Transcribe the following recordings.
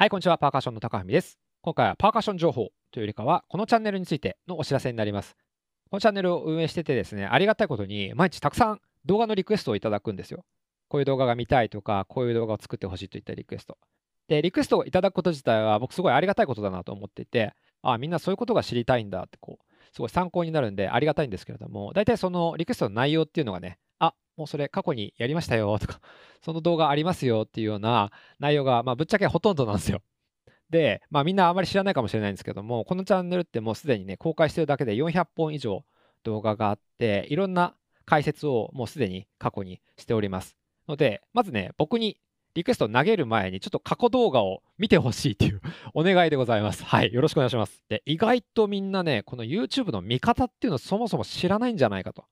はい、こんにちは。パーカッションの高文です。今回はパーカッション情報というよりかは、このチャンネルについてのお知らせになります。このチャンネルを運営しててですね、ありがたいことに、毎日たくさん動画のリクエストをいただくんですよ。こういう動画が見たいとか、こういう動画を作ってほしいといったリクエスト。で、リクエストをいただくこと自体は、僕すごいありがたいことだなと思っていて、あ、みんなそういうことが知りたいんだって、こう、すごい参考になるんでありがたいんですけれども、大体そのリクエストの内容っていうのがね、もうそれ過去にやりましたよとか、その動画ありますよっていうような内容が、まあ、ぶっちゃけほとんどなんですよ。で、まあ、みんなあまり知らないかもしれないんですけども、このチャンネルってもうすでにね、公開してるだけで400本以上動画があって、いろんな解説をもうすでに過去にしております。ので、まずね、僕にリクエストを投げる前に、ちょっと過去動画を見てほしいという お願いでございます。はい、よろしくお願いします。で、意外とみんなね、この YouTube の見方っていうのをそもそも知らないんじゃないかと。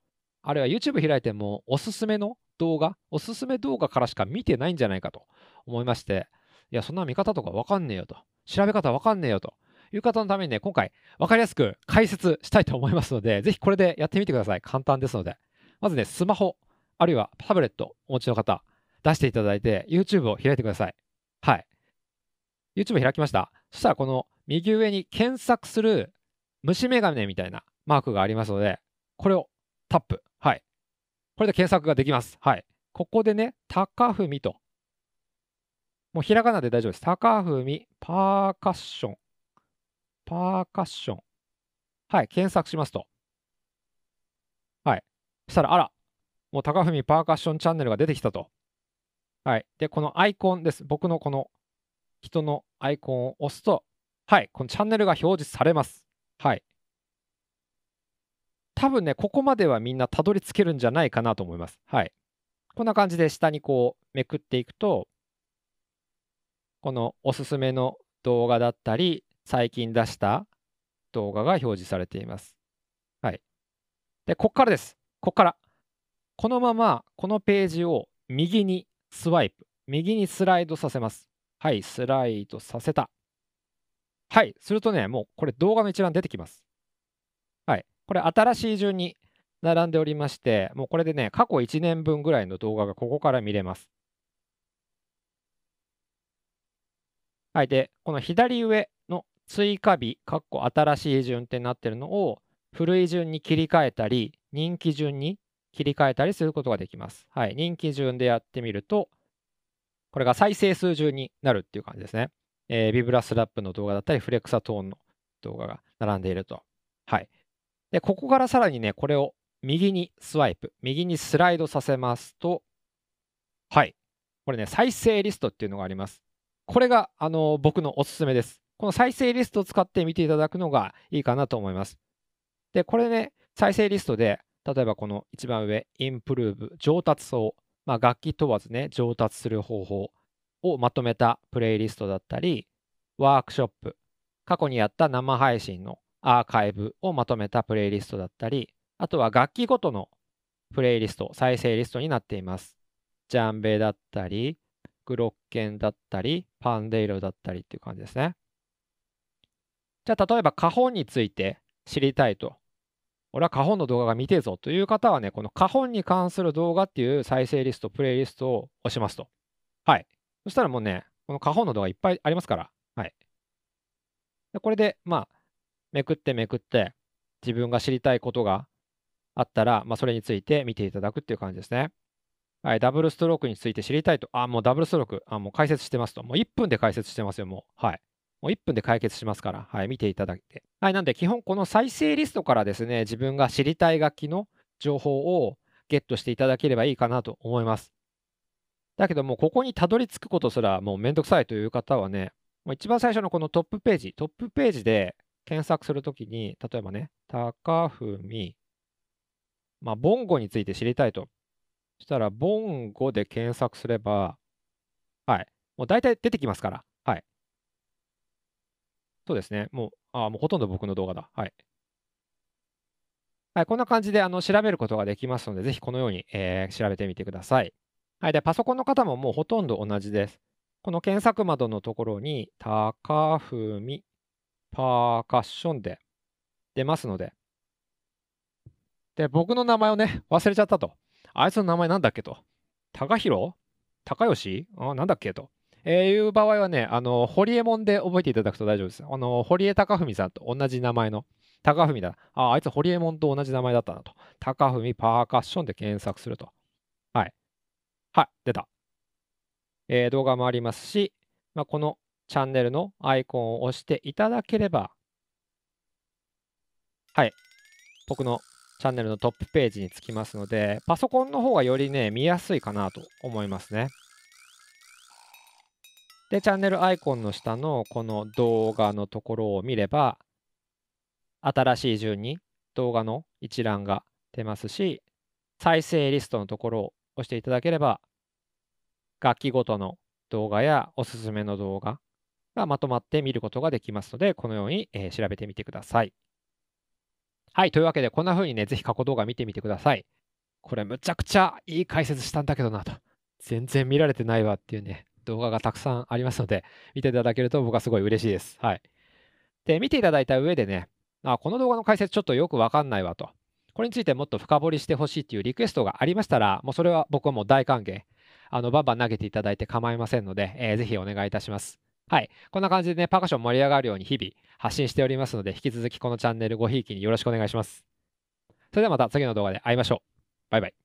あるいは YouTube 開いてもおすすめの動画、おすすめ動画からしか見てないんじゃないかと思いまして、いや、そんな見方とかわかんねえよと、調べ方わかんねえよという方のためにね、今回わかりやすく解説したいと思いますので、ぜひこれでやってみてください。簡単ですので。まずね、スマホ、あるいはタブレットお持ちの方、出していただいて、YouTube を開いてください。はい。YouTube 開きました。そしたら、この右上に検索する虫眼鏡みたいなマークがありますので、これをタップこれで検索ができます。はい。ここでね、高文と。もうひらがなで大丈夫です。高文パーカッション。パーカッション。はい、検索しますと。はい。そしたら、あら、もう高文パーカッションチャンネルが出てきたと。はい。で、このアイコンです。僕のこの人のアイコンを押すと、はい、このチャンネルが表示されます。はい。多分ね、ここまではみんなたどり着けるんじゃないかなと思います。はい。こんな感じで下にこうめくっていくと、このおすすめの動画だったり、最近出した動画が表示されています。はい。で、こっからです。こっから。このまま、このページを右にスワイプ、右にスライドさせます。はい、スライドさせた。はい、するとね、もうこれ動画の一覧出てきます。これ新しい順に並んでおりまして、もうこれでね、過去1年分ぐらいの動画がここから見れます。はい、で、この左上の追加日、かっこ新しい順ってなってるのを、古い順に切り替えたり、人気順に切り替えたりすることができます。はい、人気順でやってみると、これが再生数順になるっていう感じですね。えー、ビブラスラップの動画だったり、フレクサトーンの動画が並んでいると。はい。で、ここからさらにね、これを右にスワイプ、右にスライドさせますと、はい。これね、再生リストっていうのがあります。これが、あの、僕のおすすめです。この再生リストを使って見ていただくのがいいかなと思います。で、これね、再生リストで、例えばこの一番上、インプルーブ、上達層、まあ、楽器問わずね、上達する方法をまとめたプレイリストだったり、ワークショップ、過去にやった生配信のアーカイブをまとめたプレイリストだったり、あとは楽器ごとのプレイリスト、再生リストになっています。ジャンベだったり、グロッケンだったり、パンデイロだったりっていう感じですね。じゃあ、例えば花本について知りたいと。俺は花本の動画が見てるぞという方はね、この花本に関する動画っていう再生リスト、プレイリストを押しますと。はい。そしたらもうね、この花本の動画いっぱいありますから。はい。でこれで、まあ、めくってめくって自分が知りたいことがあったら、まあ、それについて見ていただくっていう感じですね。はい、ダブルストロークについて知りたいと、あ、もうダブルストローク、あ、もう解説してますと。もう1分で解説してますよ、もう。はい。もう1分で解決しますから、はい、見ていただいて。はい、なんで基本この再生リストからですね、自分が知りたい楽器の情報をゲットしていただければいいかなと思います。だけどもうここにたどり着くことすらもうめんどくさいという方はね、一番最初のこのトップページ、トップページで検索するときに、例えばね、高文、まあ、ボンゴについて知りたいと。そしたら、ボンゴで検索すれば、はい。もう大体出てきますから。はい。そうですね。もう、あもうほとんど僕の動画だ。はい。はい、こんな感じであの調べることができますので、ぜひこのように、えー、調べてみてください。はい。で、パソコンの方ももうほとんど同じです。この検索窓のところに、高文パーカッションで出ますので。で、僕の名前をね、忘れちゃったと。あいつの名前なんだっけと。高弘高吉あなんだっけと。えー、いう場合はね、あの、ホリエモンで覚えていただくと大丈夫です。あの、堀江貴文さんと同じ名前の、高文だ。あ、あいつホリエモンと同じ名前だったなと。高文パーカッションで検索すると。はい。はい、出た。えー、動画もありますし、まあ、このチャンネルのアイコンを押していただければ、はい、僕のチャンネルのトップページにつきますので、パソコンの方がよりね、見やすいかなと思いますね。で、チャンネルアイコンの下のこの動画のところを見れば、新しい順に動画の一覧が出ますし、再生リストのところを押していただければ、楽器ごとの動画やおすすめの動画、がまとまって見ることができますので、このように、え調べてみてください。はい、というわけで、こんな風にね、ぜひ過去動画見てみてください。これ、むちゃくちゃいい解説したんだけどなと。全然見られてないわっていうね、動画がたくさんありますので、見ていただけると僕はすごい嬉しいです。はい。で、見ていただいた上でね、あこの動画の解説ちょっとよくわかんないわと。これについてもっと深掘りしてほしいっていうリクエストがありましたら、もうそれは僕はもう大歓迎。あの、バンバン投げていただいて構いませんので、えー、ぜひお願いいたします。はい。こんな感じでね、パーカッション盛り上がるように日々発信しておりますので、引き続きこのチャンネルごひいきによろしくお願いします。それではまた次の動画で会いましょう。バイバイ。